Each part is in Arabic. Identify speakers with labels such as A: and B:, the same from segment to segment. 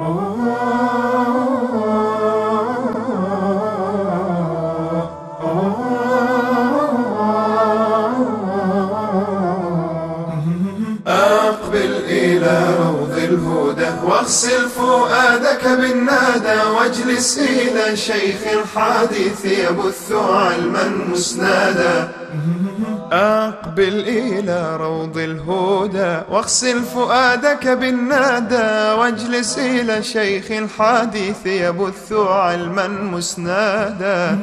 A: أقبل إلى روض الهدى واغسل فؤادك بالنادى واجلس إلى شيخ الحديث يبث علما مسنادا أقبل إلى روض الهدى واغسل فؤادك بالنادى واجلس إلى شيخ الحديث يبث علما مسنادا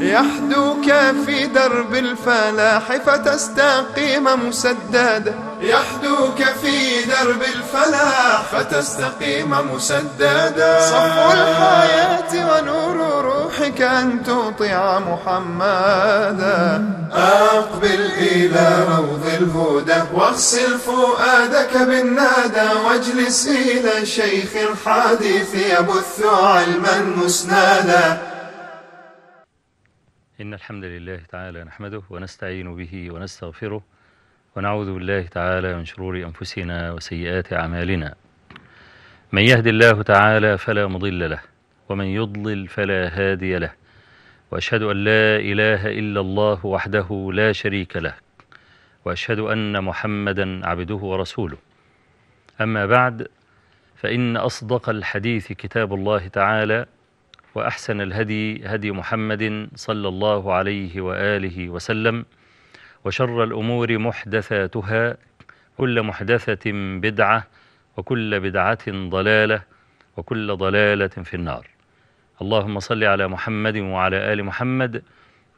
A: يحدوك في درب الفلاح فتستقيم مسددا يحدوك في درب الفلاح فتستقيم مسددا صفو الحياة ونورها روحك أن تطيع محمدا أقبل إلى روض الهدى واغسل فؤادك بالنادى واجلس إلى شيخ الحديث يبث علما مسنادا
B: إن الحمد لله تعالى نحمده ونستعين به ونستغفره ونعوذ بالله تعالى من شرور أنفسنا وسيئات أعمالنا من يهد الله تعالى فلا مضل له ومن يضلل فلا هادي له واشهد ان لا اله الا الله وحده لا شريك له واشهد ان محمدا عبده ورسوله اما بعد فان اصدق الحديث كتاب الله تعالى واحسن الهدي هدي محمد صلى الله عليه واله وسلم وشر الامور محدثاتها كل محدثه بدعه وكل بدعه ضلاله وكل ضلاله في النار اللهم صل على محمد وعلى آل محمد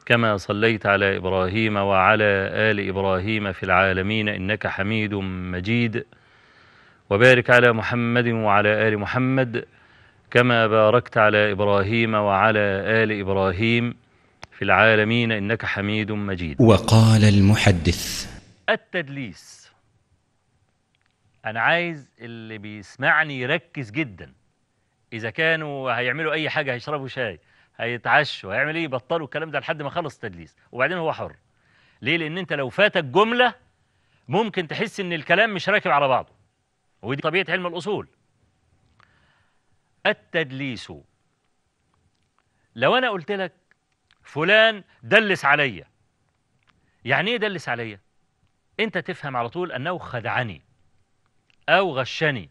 B: كما صليت على إبراهيم وعلى آل إبراهيم في العالمين إنك حميد مجيد وبارك على محمد وعلى آل محمد كما باركت على إبراهيم وعلى آل إبراهيم في العالمين إنك حميد مجيد وقال المحدث التدليس أنا عايز اللي بيسمعني يركز جداً اذا كانوا هيعملوا اي حاجه هيشربوا شاي هيتعشوا هيعمل ايه بطلوا الكلام ده لحد ما خلص التدليس وبعدين هو حر ليه لان انت لو فاتك جمله ممكن تحس ان الكلام مش راكب على بعضه ودي طبيعه علم الاصول التدليس لو انا قلت لك فلان دلس عليا يعني ايه دلس عليا انت تفهم على طول انه خدعني او غشني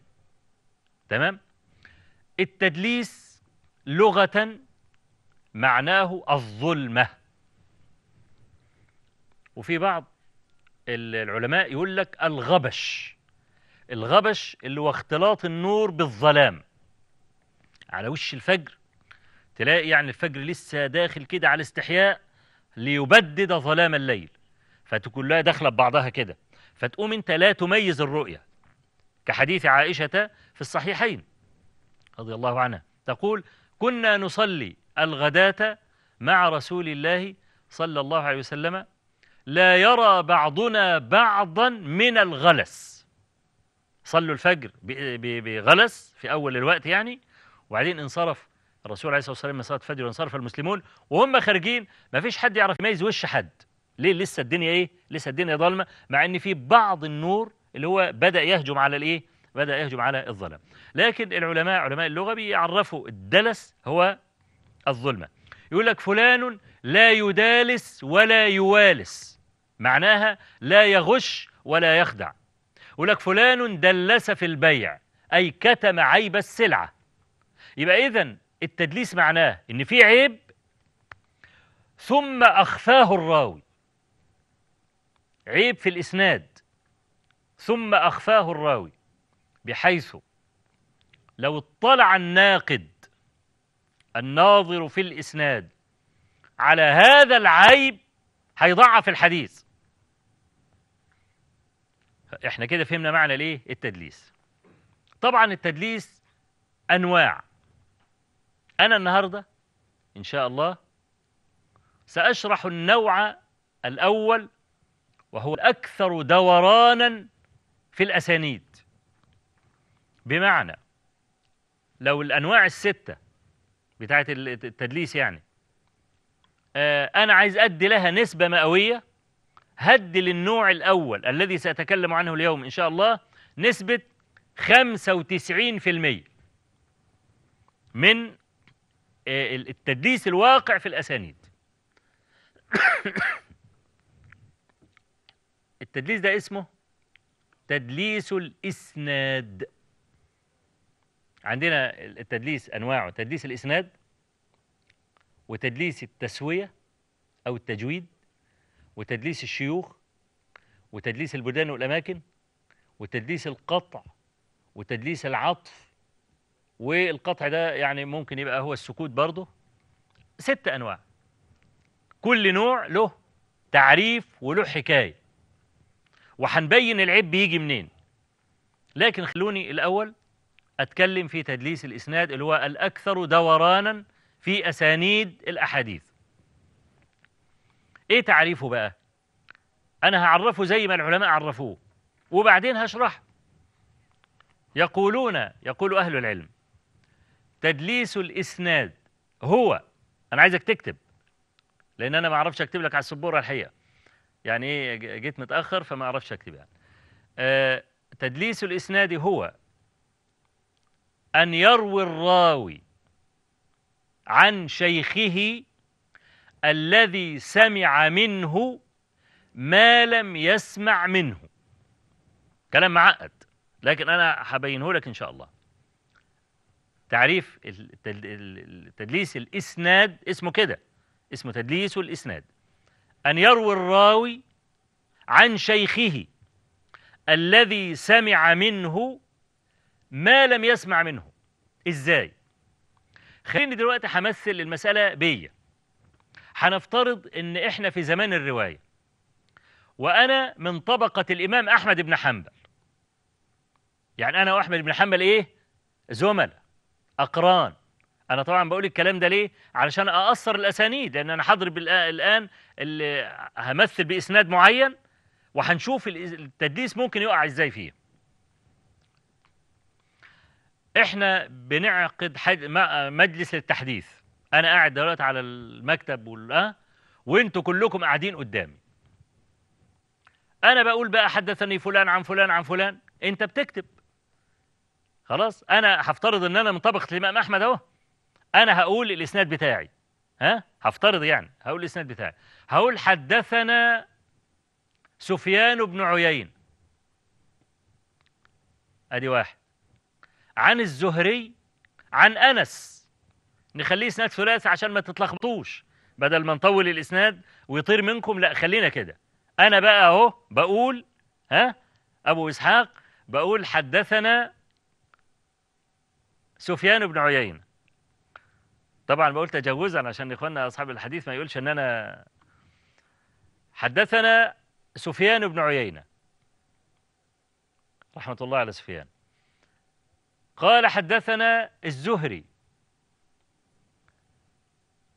B: تمام التدليس لغة معناه الظلمة وفي بعض العلماء يقول لك الغبش الغبش اللي هو اختلاط النور بالظلام على وش الفجر تلاقي يعني الفجر لسه داخل كده على استحياء ليبدد ظلام الليل فتكون فتكلها داخله ببعضها كده فتقوم انت لا تميز الرؤيه كحديث عائشه في الصحيحين رضي الله عنها تقول كنا نصلي الغداة مع رسول الله صلى الله عليه وسلم لا يرى بعضنا بعضا من الغلس صلوا الفجر بغلس في أول الوقت يعني وبعدين انصرف الرسول عليه الصلاة والسلام من صلاة الفجر وانصرف المسلمون وهم خارجين ما فيش حد يعرف يميز وش حد ليه لسه الدنيا ايه لسه الدنيا ظلمة مع ان في بعض النور اللي هو بدأ يهجم على الايه بدأ يهجم على الظلم لكن العلماء علماء اللغة بيعرفوا الدلس هو الظلمة يقول لك فلان لا يدالس ولا يوالس معناها لا يغش ولا يخدع يقول لك فلان دلس في البيع أي كتم عيب السلعة يبقى إذا التدليس معناه إن في عيب ثم أخفاه الراوي عيب في الإسناد ثم أخفاه الراوي بحيث لو اطلع الناقد الناظر في الإسناد على هذا العيب هيضعف الحديث احنا كده فهمنا معنى ليه التدليس طبعا التدليس أنواع أنا النهاردة إن شاء الله سأشرح النوع الأول وهو الأكثر دورانا في الأسانيد بمعنى لو الأنواع الستة بتاعة التدليس يعني آه، أنا عايز أدي لها نسبة مئوية هدي للنوع الأول الذي سأتكلم عنه اليوم إن شاء الله نسبة 95% من آه، التدليس الواقع في الأسانيد التدليس ده اسمه تدليس الإسناد عندنا التدليس أنواعه تدليس الإسناد وتدليس التسوية أو التجويد وتدليس الشيوخ وتدليس البلدان والأماكن وتدليس القطع وتدليس العطف والقطع ده يعني ممكن يبقى هو السكوت برضه ست أنواع كل نوع له تعريف وله حكاية وهنبين العيب بيجي منين لكن خلوني الأول أتكلم في تدليس الإسناد اللي هو الأكثر دورانا في أسانيد الأحاديث إيه تعريفه بقى أنا هعرفه زي ما العلماء عرفوه وبعدين هشرح يقولون يقول أهل العلم تدليس الإسناد هو أنا عايزك تكتب لأن أنا ما أعرفش أكتب لك على السبورة الحقيقة يعني إيه جيت متأخر فما أعرفش أكتب يعني آه تدليس الإسناد هو أن يروي الراوي عن شيخه الذي سمع منه ما لم يسمع منه كلام معقد لكن أنا حبينه لك إن شاء الله تعريف التدليس الإسناد اسمه كده اسمه تدليس الإسناد أن يروي الراوي عن شيخه الذي سمع منه ما لم يسمع منه ازاي خليني دلوقتي همثل المسألة بيا هنفترض ان احنا في زمان الرواية وانا من طبقة الامام احمد بن حنبل يعني انا واحمد بن حنبل ايه زملاء اقران انا طبعا بقول الكلام ده ليه علشان اقصر الاسانيد لان انا هضرب الان اللي همثل باسناد معين وهنشوف التدليس ممكن يقع ازاي فيه احنا بنعقد حد... مجلس التحديث انا قاعد دلوقتي على المكتب وال آه؟ وانتوا كلكم قاعدين قدامي انا بقول بقى حدثني فلان عن فلان عن فلان انت بتكتب خلاص انا هفترض ان انا منطبق الامام احمد اهو انا هقول الاسناد بتاعي ها هفترض يعني هقول الاسناد بتاعي هقول حدثنا سفيان بن عيين ادي واحد عن الزهري عن أنس نخليه إسناد ثلاثي عشان ما تتلخبطوش بدل ما نطول الإسناد ويطير منكم لا خلينا كده أنا بقى أهو بقول ها أبو إسحاق بقول حدثنا سفيان بن عيينة طبعا بقول تجوزا عشان إخواننا أصحاب الحديث ما يقولش أن أنا حدثنا سفيان بن عيينة رحمة الله على سفيان قال حدثنا الزهري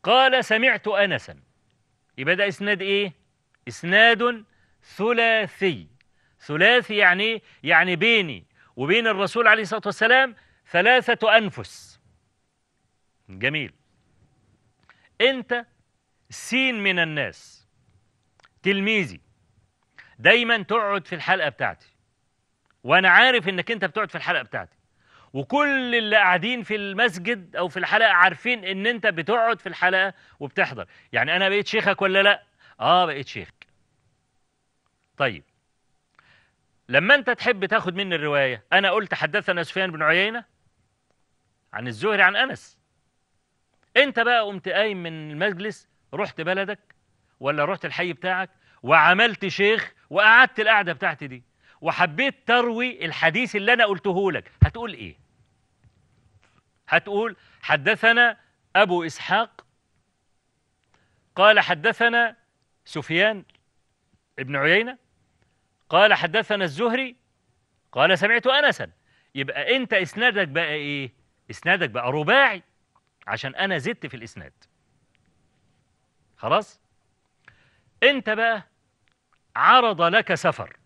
B: قال سمعت أنسا يبقى ده إسناد إيه؟ إسناد ثلاثي ثلاثي يعني يعني بيني وبين الرسول عليه الصلاة والسلام ثلاثة أنفس جميل أنت سين من الناس تلميذي دايما تقعد في الحلقة بتاعتي وأنا عارف إنك أنت بتقعد في الحلقة بتاعتي وكل اللي قاعدين في المسجد او في الحلقه عارفين ان انت بتقعد في الحلقه وبتحضر يعني انا بقيت شيخك ولا لا اه بقيت شيخك طيب لما انت تحب تاخد مني الروايه انا قلت حدثنا سفيان بن عيينه عن الزهري عن انس انت بقى قمت قايم من المجلس رحت بلدك ولا رحت الحي بتاعك وعملت شيخ وقعدت القعده بتاعتي دي وحبيت تروي الحديث اللي انا قلته لك هتقول ايه هتقول حدثنا أبو إسحاق قال حدثنا سفيان ابن عيينة قال حدثنا الزهري قال سمعت أنسا يبقى أنت إسنادك بقى إيه إسنادك بقى رباعي عشان أنا زدت في الإسناد خلاص أنت بقى عرض لك سفر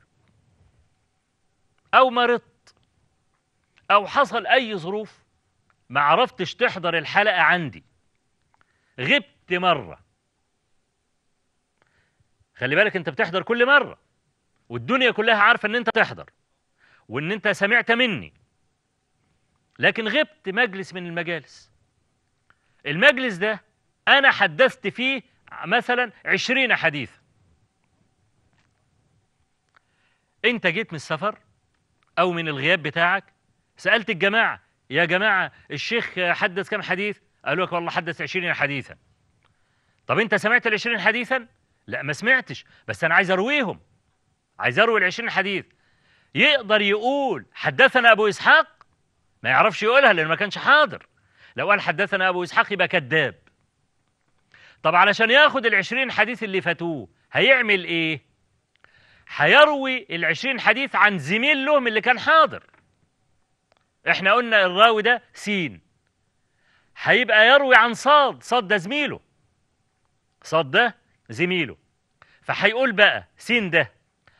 B: أو مرضت أو حصل أي ظروف ما عرفتش تحضر الحلقة عندي غبت مرة خلي بالك انت بتحضر كل مرة والدنيا كلها عارفة ان انت تحضر وان انت سمعت مني لكن غبت مجلس من المجالس المجلس ده انا حدثت فيه مثلا عشرين حديث انت جيت من السفر او من الغياب بتاعك سألت الجماعة يا جماعة الشيخ حدث كم حديث قالوا لك والله حدث 20 حديثا طب انت سمعت ال 20 حديثا لا ما سمعتش بس انا عايز ارويهم عايز اروي ال 20 حديث يقدر يقول حدثنا ابو اسحاق ما يعرفش يقولها لأنه ما كانش حاضر لو قال حدثنا ابو اسحاق يبقى كذاب طب علشان ياخد ال20 حديث اللي فاتوه هيعمل ايه هيروي ال20 حديث عن زميل لهم اللي كان حاضر احنا قلنا الراوي ده سين هيبقى يروي عن صاد صاد ده زميله صاد ده زميله فهيقول بقى سين ده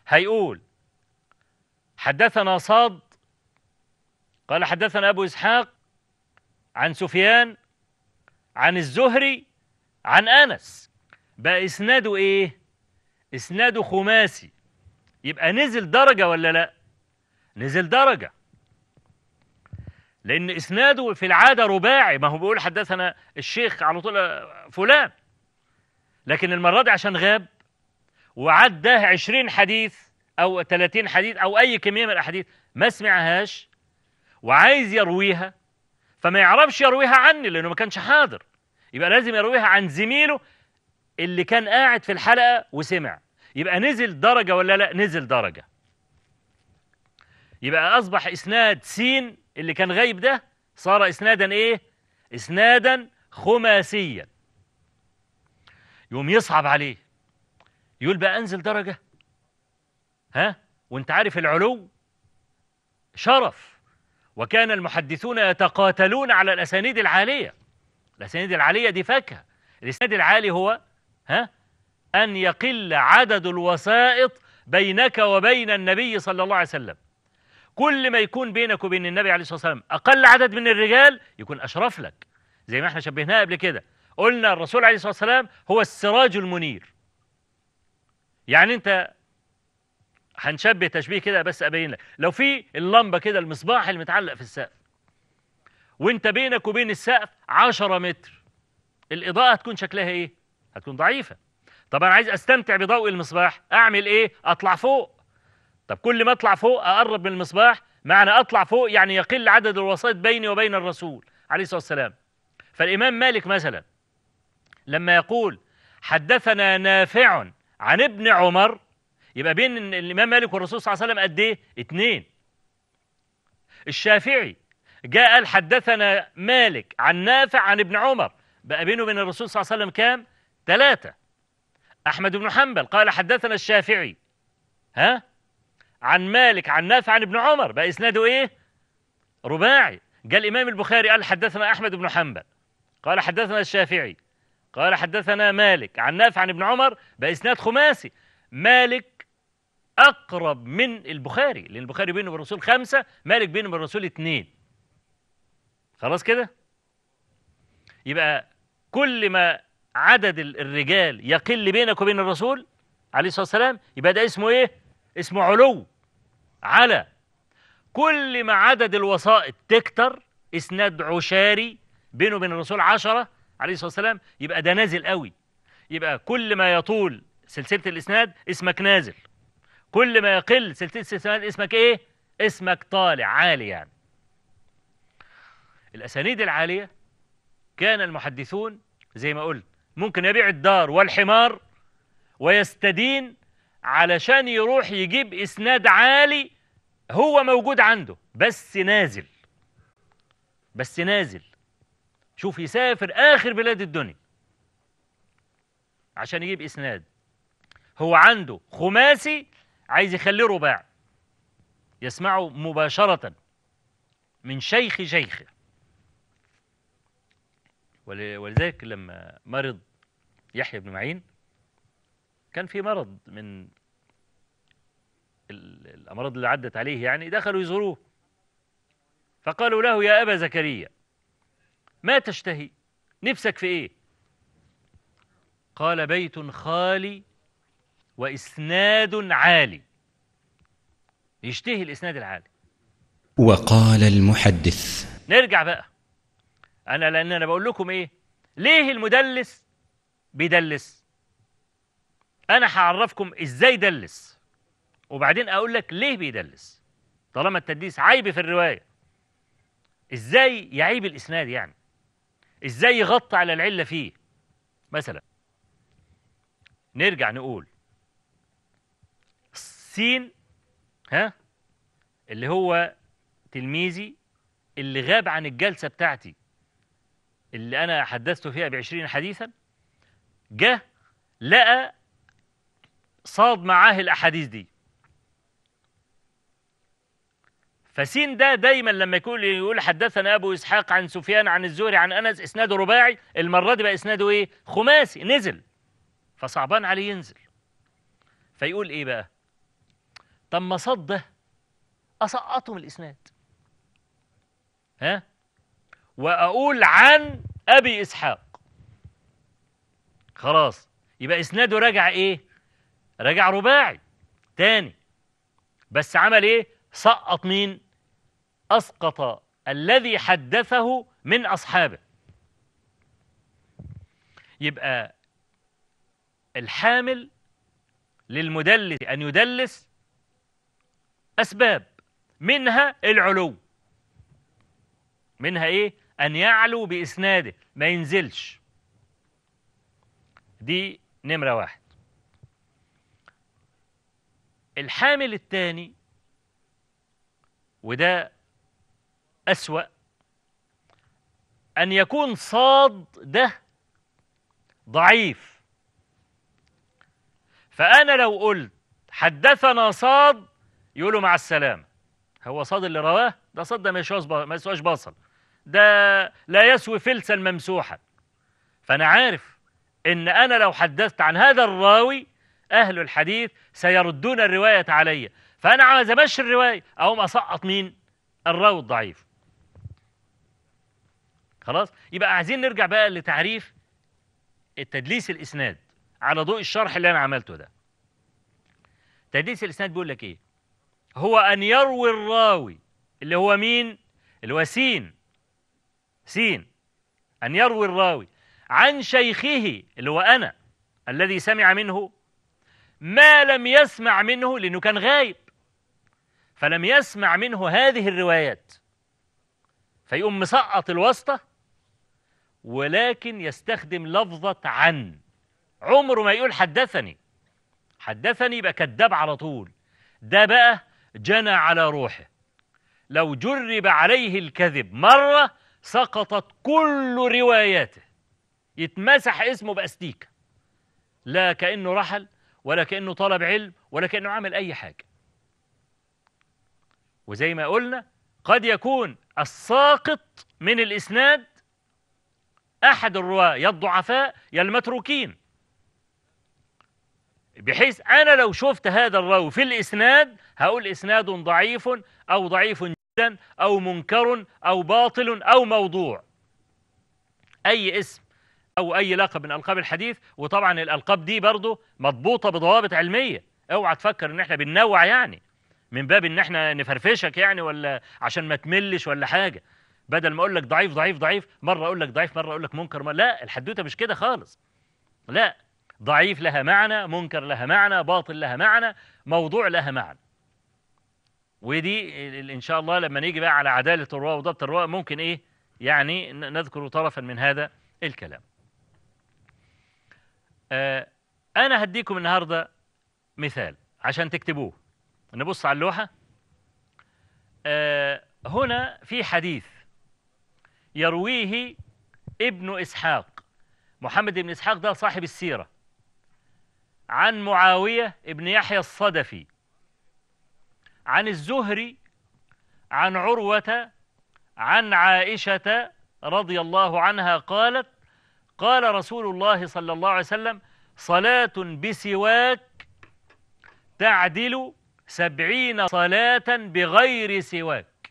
B: هيقول حدثنا صاد قال حدثنا أبو إسحاق عن سفيان عن الزهري عن أنس بقى إسناده إيه؟ إسناده خماسي يبقى نزل درجة ولا لأ؟ نزل درجة لأن إسناده في العادة رباعي ما هو بيقول حدثنا الشيخ على طول فلان لكن المرة دي عشان غاب وعداه 20 حديث أو 30 حديث أو أي كمية من الأحاديث ما سمعهاش وعايز يرويها فما يعرفش يرويها عني لأنه ما كانش حاضر يبقى لازم يرويها عن زميله اللي كان قاعد في الحلقة وسمع يبقى نزل درجة ولا لا نزل درجة يبقى أصبح إسناد سين اللي كان غايب ده صار إسنادا إيه؟ إسنادا خماسيا يقوم يصعب عليه يقول بقى أنزل درجة ها؟ وانت عارف العلو شرف وكان المحدثون يتقاتلون على الأسانيد العالية الأسانيد العالية دي فاكهة الإسناد العالي هو ها؟ أن يقل عدد الوسائط بينك وبين النبي صلى الله عليه وسلم كل ما يكون بينك وبين النبي عليه الصلاة والسلام أقل عدد من الرجال يكون أشرف لك زي ما احنا شبهناها قبل كده قلنا الرسول عليه الصلاة والسلام هو السراج المنير يعني انت هنشبه تشبيه كده بس أبين لك لو في اللمبة كده المصباح المتعلق في السقف وانت بينك وبين السقف 10 متر الإضاءة هتكون شكلها إيه؟ هتكون ضعيفة طب أنا عايز أستمتع بضوء المصباح أعمل إيه؟ أطلع فوق طب كل ما اطلع فوق اقرب من المصباح معنى اطلع فوق يعني يقل عدد الوسائط بيني وبين الرسول عليه الصلاه والسلام فالامام مالك مثلا لما يقول حدثنا نافع عن ابن عمر يبقى بين الامام مالك والرسول صلى الله عليه وسلم قد ايه اثنين الشافعي جاء قال حدثنا مالك عن نافع عن ابن عمر بقى بينه وبين الرسول صلى الله عليه وسلم كام ثلاثة أحمد بن حنبل قال حدثنا الشافعي ها عن مالك عن نافع عن ابن عمر بقى إسناده إيه رباعي جاء الإمام البخاري قال حدثنا أحمد بن حنبل قال حدثنا الشافعي قال حدثنا مالك عن نافع عن ابن عمر بإسناد خماسي مالك أقرب من البخاري لأن البخاري بينه وبين الرسول خمسة مالك بينه وبين الرسول اتنين خلاص كده يبقى كل ما عدد الرجال يقل بينك وبين الرسول عليه الصلاة والسلام يبقى ده اسمه ايه اسمه علو على كل ما عدد الوسائط تكتر اسناد عشاري بينه وبين الرسول عشرة عليه الصلاة والسلام يبقى ده نازل قوي يبقى كل ما يطول سلسلة الإسناد اسمك نازل كل ما يقل سلسلة الإسناد اسمك إيه؟ اسمك طالع عالي يعني الأسانيد العالية كان المحدثون زي ما قلت ممكن يبيع الدار والحمار ويستدين علشان يروح يجيب إسناد عالي هو موجود عنده بس نازل بس نازل شوف يسافر آخر بلاد الدنيا عشان يجيب إسناد هو عنده خماسي عايز يخليه رباع يسمعه مباشرة من شيخ شيخه ولذلك لما مرض يحيى بن معين كان في مرض من الأمراض اللي عدت عليه يعني دخلوا يزوروه فقالوا له يا أبا زكريا ما تشتهي نفسك في إيه قال بيت خالي وإسناد عالي يشتهي الإسناد العالي وقال المحدث نرجع بقى أنا لأن أنا بقول لكم إيه ليه المدلس بيدلس انا هعرفكم ازاي يدلس وبعدين اقول لك ليه بيدلس طالما التدليس عيب في الروايه ازاي يعيب الاسناد يعني ازاي يغطي على العله فيه مثلا نرجع نقول سين ها اللي هو تلميذي اللي غاب عن الجلسة بتاعتي اللي أنا حدثته فيها بعشرين حديثا جه لقى صاد معاه الأحاديث دي فسين ده دايما لما يقول يقول حدثنا ابو اسحاق عن سفيان عن الزهري عن انس اسناده رباعي المره دي بقى اسناده ايه خماسي نزل فصعبان عليه ينزل فيقول ايه بقى طب ما صد ده اسقطه من الاسناد ها واقول عن ابي اسحاق خلاص يبقى اسناده راجع ايه رجع رباعي تاني بس عمل ايه سقط مين اسقط الذي حدثه من اصحابه يبقى الحامل للمدلس ان يدلس اسباب منها العلو منها ايه ان يعلو باسناده ما ينزلش دي نمره واحد الحامل الثاني وده أسوأ أن يكون صاد ده ضعيف فأنا لو قلت حدثنا صاد يقولوا مع السلامة هو صاد اللي رواه ده صاد ده ما يسواش بصل ده لا يسوي فلسا ممسوحا فأنا عارف إن أنا لو حدثت عن هذا الراوي أهل الحديث سيردون الرواية علي فأنا عايز أمشي الرواية أقوم أسقط مين؟ الراوي الضعيف خلاص يبقى عايزين نرجع بقى لتعريف التدليس الإسناد على ضوء الشرح اللي أنا عملته ده تدليس الإسناد بيقول لك إيه؟ هو أن يروي الراوي اللي هو مين؟ اللي هو سين سين أن يروي الراوي عن شيخه اللي هو أنا الذي سمع منه ما لم يسمع منه لأنه كان غايب فلم يسمع منه هذه الروايات فيقوم مسقط الواسطة ولكن يستخدم لفظة عن عمره ما يقول حدثني حدثني يبقى كذاب على طول ده بقى جنى على روحه لو جرب عليه الكذب مرة سقطت كل رواياته يتمسح اسمه باستيكة لا كأنه رحل ولا كأنه طلب علم ولا كأنه عمل أي حاجة وزي ما قلنا قد يكون الساقط من الإسناد أحد الرواة يا الضعفاء يا المتروكين بحيث أنا لو شفت هذا الراوي في الإسناد هقول إسناد ضعيف أو ضعيف جدا أو منكر أو باطل أو موضوع أي اسم أو أي لقب من ألقاب الحديث وطبعا الألقاب دي برضه مضبوطة بضوابط علمية اوعى تفكر إن احنا بننوع يعني من باب إن احنا نفرفشك يعني ولا عشان ما تملش ولا حاجة بدل ما أقول لك ضعيف ضعيف ضعيف مرة أقول لك ضعيف مرة أقول لك منكر مرة لا الحدوتة مش كده خالص لا ضعيف لها معنى منكر لها معنى باطل لها معنى موضوع لها معنى ودي ان شاء الله لما نيجي بقى على عداله الرواه وضبط الرواه ممكن ايه يعني نذكر طرفا من هذا الكلام آه، أنا هديكم النهاردة مثال عشان تكتبوه نبص على اللوحة آه، هنا في حديث يرويه ابن إسحاق محمد بن إسحاق ده صاحب السيرة عن معاوية ابن يحيى الصدفي عن الزهري عن عروة عن عائشة رضي الله عنها قالت قال رسول الله صلى الله عليه وسلم صلاة بسواك تعدل سبعين صلاة بغير سواك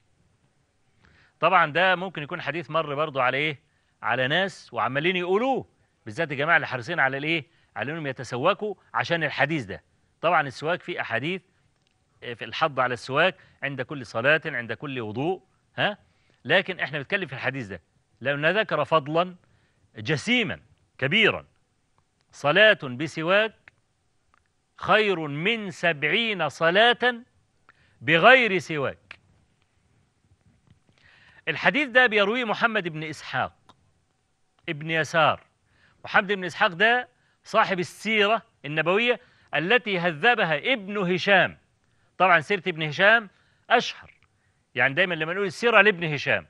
B: طبعا ده ممكن يكون حديث مر برضو على ايه على ناس وعمالين يقولوه بالذات الجماعة جماعة اللي حريصين على الايه على انهم يتسوكوا عشان الحديث ده طبعا السواك في احاديث آه، في الحض على السواك عند كل صلاة عند كل وضوء ها لكن احنا بنتكلم في الحديث ده لأن ذكر فضلا جسيما كبيرا صلاة بسواك خير من سبعين صلاة بغير سواك الحديث ده بيرويه محمد بن إسحاق ابن يسار محمد بن إسحاق ده صاحب السيرة النبوية التي هذبها ابن هشام طبعا سيرة ابن هشام أشهر يعني دايما لما نقول السيرة لابن هشام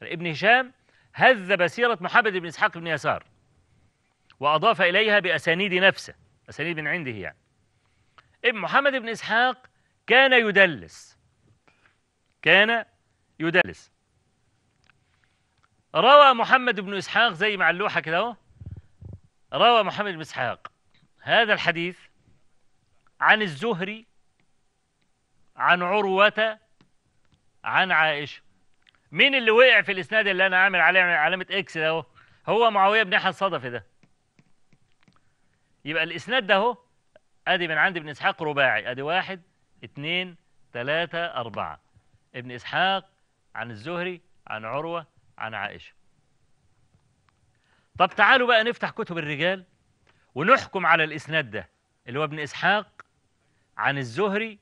B: يعني ابن هشام هذب سيرة محمد بن إسحاق بن يسار وأضاف إليها بأسانيد نفسه أسانيد من عنده يعني ابن محمد بن إسحاق كان يدلس كان يدلس روى محمد بن إسحاق زي مع اللوحة كده اهو روى محمد بن إسحاق هذا الحديث عن الزهري عن عروة عن عائشة مين اللي وقع في الاسناد اللي انا عامل عليه علامه اكس ده اهو هو معاويه بن يحيى الصدفي ده يبقى الاسناد ده اهو ادي من عند ابن اسحاق رباعي ادي واحد اثنين ثلاثة أربعة ابن إسحاق عن الزهري عن عروة عن عائشة طب تعالوا بقى نفتح كتب الرجال ونحكم على الإسناد ده اللي هو ابن إسحاق عن الزهري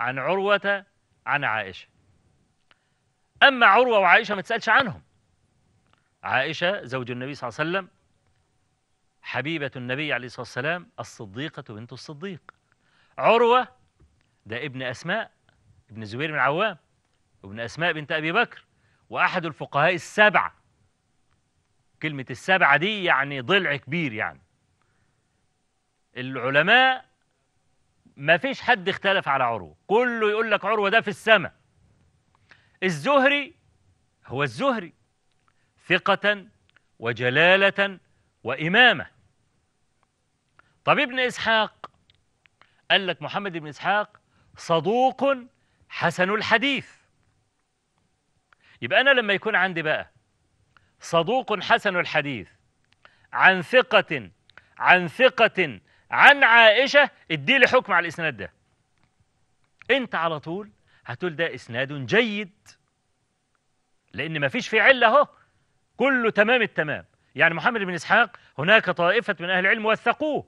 B: عن عروة عن عائشة أما عروة وعائشة ما تسألش عنهم عائشة زوج النبي صلى الله عليه وسلم حبيبة النبي عليه الصلاة والسلام الصديقة بنت الصديق عروة ده ابن أسماء ابن زبير بن عوام وابن أسماء بنت أبي بكر وأحد الفقهاء السبعة كلمة السبعة دي يعني ضلع كبير يعني العلماء ما فيش حد اختلف على عروة كله يقول لك عروة ده في السماء الزهري هو الزهري ثقة وجلالة وإمامة طب ابن إسحاق قال لك محمد بن إسحاق صدوق حسن الحديث يبقى أنا لما يكون عندي بقى صدوق حسن الحديث عن ثقة عن ثقة عن عائشة ادي لي حكم على الإسناد ده أنت على طول هتقول ده إسناد جيد لأن ما فيش في علة أهو كله تمام التمام يعني محمد بن إسحاق هناك طائفة من أهل العلم وثقوه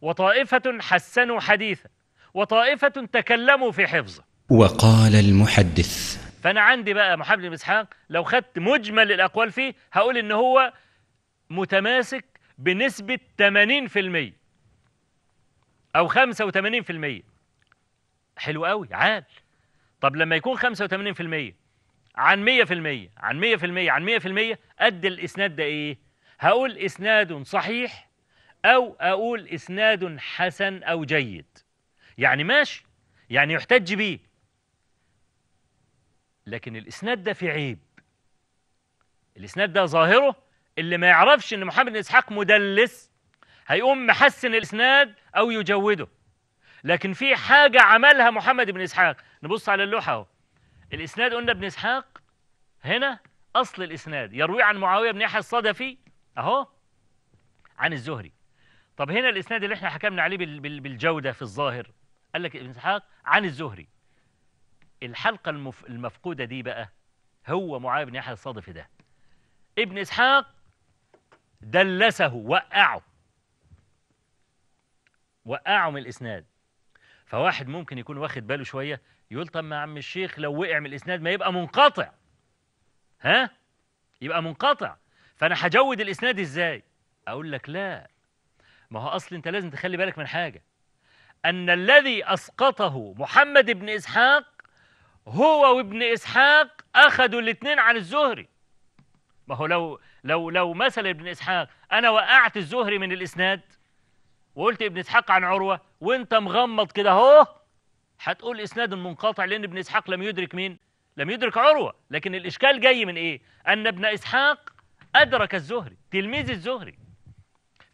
B: وطائفة حسنوا حديثا وطائفة تكلموا في حفظه وقال المحدث فأنا عندي بقى محمد بن إسحاق لو خدت مجمل الأقوال فيه هقول إن هو متماسك بنسبة 80% أو 85% حلو قوي عال طب لما يكون 85% عن 100% عن 100% عن 100% قد الإسناد ده إيه؟ هقول إسناد صحيح أو أقول إسناد حسن أو جيد يعني ماشي يعني يحتج بيه لكن الإسناد ده في عيب الإسناد ده ظاهره اللي ما يعرفش إن محمد بن إسحاق مدلس هيقوم محسن الإسناد أو يجوده لكن في حاجة عملها محمد بن إسحاق نبص على اللوحة اهو الإسناد قلنا ابن إسحاق هنا أصل الإسناد يروي عن معاوية بن يحيى الصدفي أهو عن الزهري طب هنا الإسناد اللي احنا حكمنا عليه بالجودة في الظاهر قال لك ابن إسحاق عن الزهري الحلقة المف... المفقودة دي بقى هو معاوية بن يحيى الصدفي ده ابن إسحاق دلسه وقعه وقعه من الإسناد فواحد ممكن يكون واخد باله شوية يقول طب ما عم الشيخ لو وقع من الإسناد ما يبقى منقطع ها يبقى منقطع فأنا هجود الإسناد إزاي أقول لك لا ما هو أصل أنت لازم تخلي بالك من حاجة أن الذي أسقطه محمد بن إسحاق هو وابن إسحاق أخذوا الاثنين عن الزهري ما هو لو لو لو مثلا ابن إسحاق أنا وقعت الزهري من الإسناد وقلت ابن اسحاق عن عروة وانت مغمض كده اهو هتقول اسناد منقطع لان ابن اسحاق لم يدرك مين لم يدرك عروة لكن الاشكال جاي من ايه ان ابن اسحاق ادرك الزهري تلميذ الزهري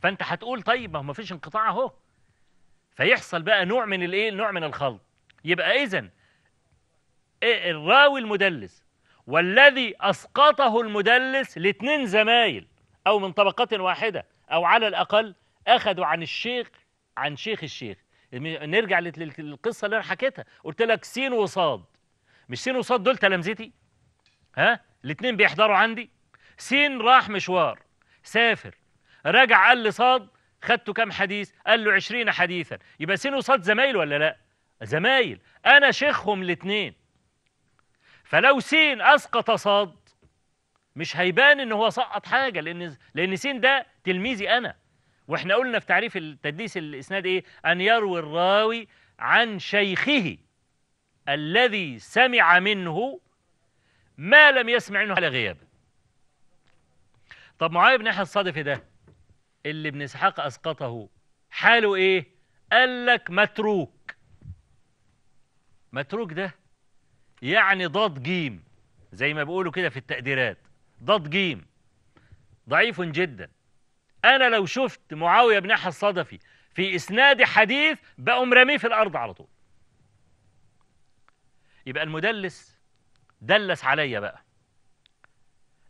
B: فانت هتقول طيب ما هو ما فيش انقطاع اهو فيحصل بقى نوع من الايه نوع من الخلط يبقى اذا إيه الراوي المدلس والذي اسقطه المدلس لاثنين زمايل او من طبقه واحده او على الاقل اخذوا عن الشيخ عن شيخ الشيخ نرجع للقصه اللي انا حكيتها قلت لك سين وصاد مش سين وصاد دول تلامذتي ها الاثنين بيحضروا عندي سين راح مشوار سافر رجع قال لي صاد خدته كام حديث قال له 20 حديثا يبقى سين وصاد زمايل ولا لا زمايل انا شيخهم الاثنين فلو سين اسقط صاد مش هيبان ان هو سقط حاجه لان لان سين ده تلميذي انا واحنا قلنا في تعريف التدليس الاسناد ايه ان يروي الراوي عن شيخه الذي سمع منه ما لم يسمع منه على غيابه طب معاي بن يحيى الصادفي ده اللي ابن اسحاق اسقطه حاله ايه قال لك متروك متروك ده يعني ضاد جيم زي ما بيقولوا كده في التقديرات ضاد جيم ضعيف جدا أنا لو شفت معاوية بن احمد الصدفي في إسناد حديث بقوم راميه في الأرض على طول يبقى المدلس دلس عليا بقى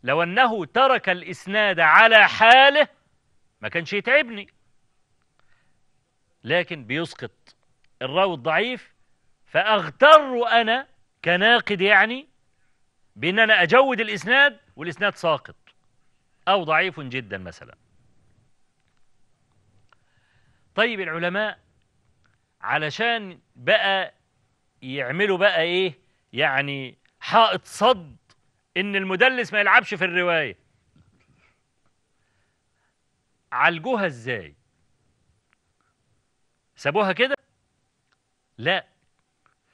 B: لو أنه ترك الإسناد على حاله ما كانش يتعبني لكن بيسقط الراوي الضعيف فأغتر أنا كناقد يعني بأن أنا أجود الإسناد والإسناد ساقط أو ضعيف جدا مثلا طيب العلماء علشان بقى يعملوا بقى ايه يعني حائط صد ان المدلس ما يلعبش في الروايه عالجوها ازاي سابوها كده لا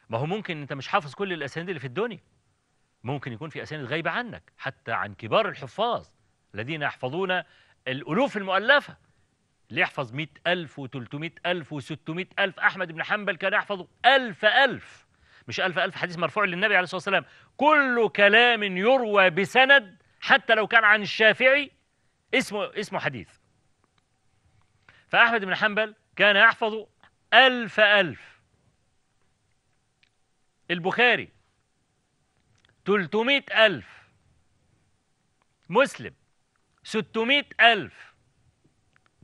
B: ما هو ممكن انت مش حافظ كل الاسانيد اللي في الدنيا ممكن يكون في اسانيد غايبه عنك حتى عن كبار الحفاظ الذين يحفظون الالوف المؤلفه اللي يحفظ 100000 و300000 و600000 أحمد بن حنبل كان يحفظ 1000 1000 مش 1000 1000 حديث مرفوع للنبي عليه الصلاة والسلام كل كلام يروى بسند حتى لو كان عن الشافعي اسمه اسمه حديث فأحمد بن حنبل كان يحفظ 1000 1000 البخاري 300000 مسلم 600000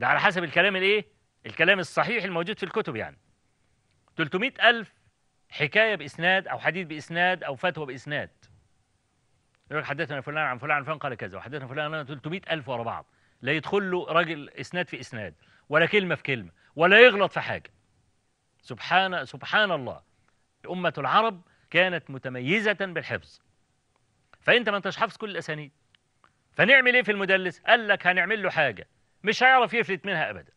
B: ده على حسب الكلام الايه الكلام الصحيح الموجود في الكتب يعني 300 ألف حكاية بإسناد أو حديث بإسناد أو فتوى بإسناد يقول لك حدثنا فلان عن فلان عن فلان قال كذا وحدثنا فلان عن 300 ألف ورا بعض لا يدخل له راجل إسناد في إسناد ولا كلمة في كلمة ولا يغلط في حاجة سبحان سبحان الله أمة العرب كانت متميزة بالحفظ فأنت ما أنتش حافظ كل الأسانيد فنعمل إيه في المدلس؟ قال لك هنعمل له حاجة مش هيعرف يفلت منها أبدا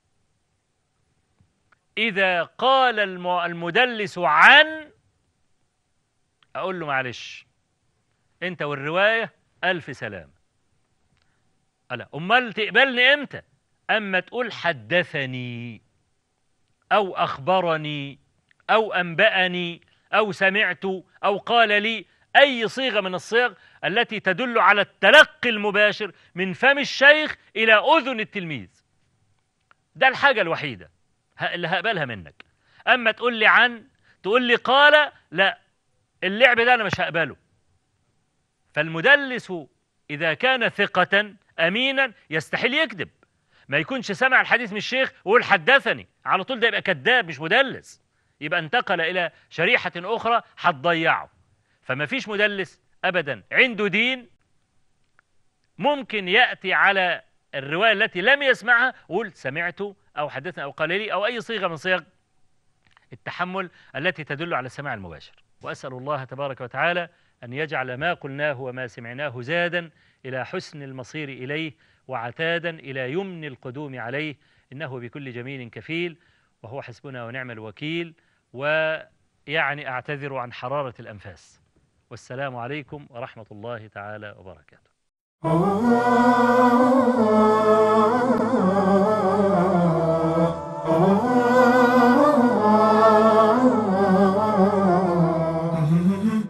B: إذا قال المدلس عن أقول له معلش أنت والرواية ألف سلام ألا أمال تقبلني إمتى أما تقول حدثني أو أخبرني أو أنبأني أو سمعت أو قال لي أي صيغة من الصيغ التي تدل على التلقي المباشر من فم الشيخ إلى أذن التلميذ ده الحاجة الوحيدة اللي هقبلها منك أما تقول لي عن تقول لي قال لا اللعب ده أنا مش هقبله فالمدلس إذا كان ثقة أمينا يستحيل يكذب ما يكونش سمع الحديث من الشيخ ويقول حدثني على طول ده يبقى كذاب مش مدلس يبقى انتقل إلى شريحة أخرى هتضيعه فما فيش مدلس أبدا عنده دين ممكن يأتي على الرواية التي لم يسمعها ويقول سمعت أو حدثنا أو قال لي أو أي صيغة من صيغ التحمل التي تدل على السماع المباشر وأسأل الله تبارك وتعالى أن يجعل ما قلناه وما سمعناه زادا إلى حسن المصير إليه وعتادا إلى يمن القدوم عليه إنه بكل جميل كفيل وهو حسبنا ونعم الوكيل ويعني أعتذر عن حرارة الأنفاس والسلام عليكم ورحمة الله تعالى وبركاته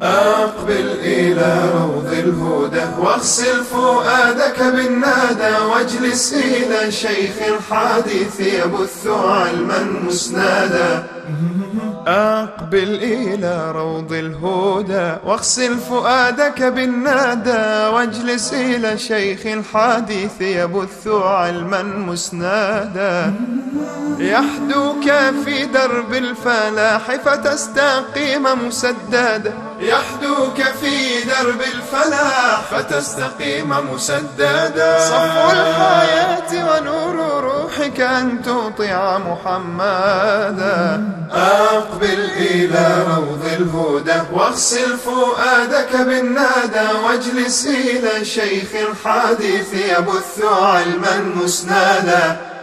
A: أقبل إلى روض الهدى واغسل فؤادك بالنادى واجلس إلى شيخ الحديث يبث علما مسنادا أقبل إلى روض الهدى واغسل فؤادك بالنادى واجلس إلى شيخ الحديث يبث علما مسنادا يحدوك في درب الفلاح فتستقيم مسددا يحدوك في درب الفلاح فتستقيم مسددا صفو الحياة ونورها روحك أن تطيع محمدا أقبل إلى روض الهدى واغسل فؤادك بالنادى واجلس إلى شيخ الحديث يبث علما مسنادا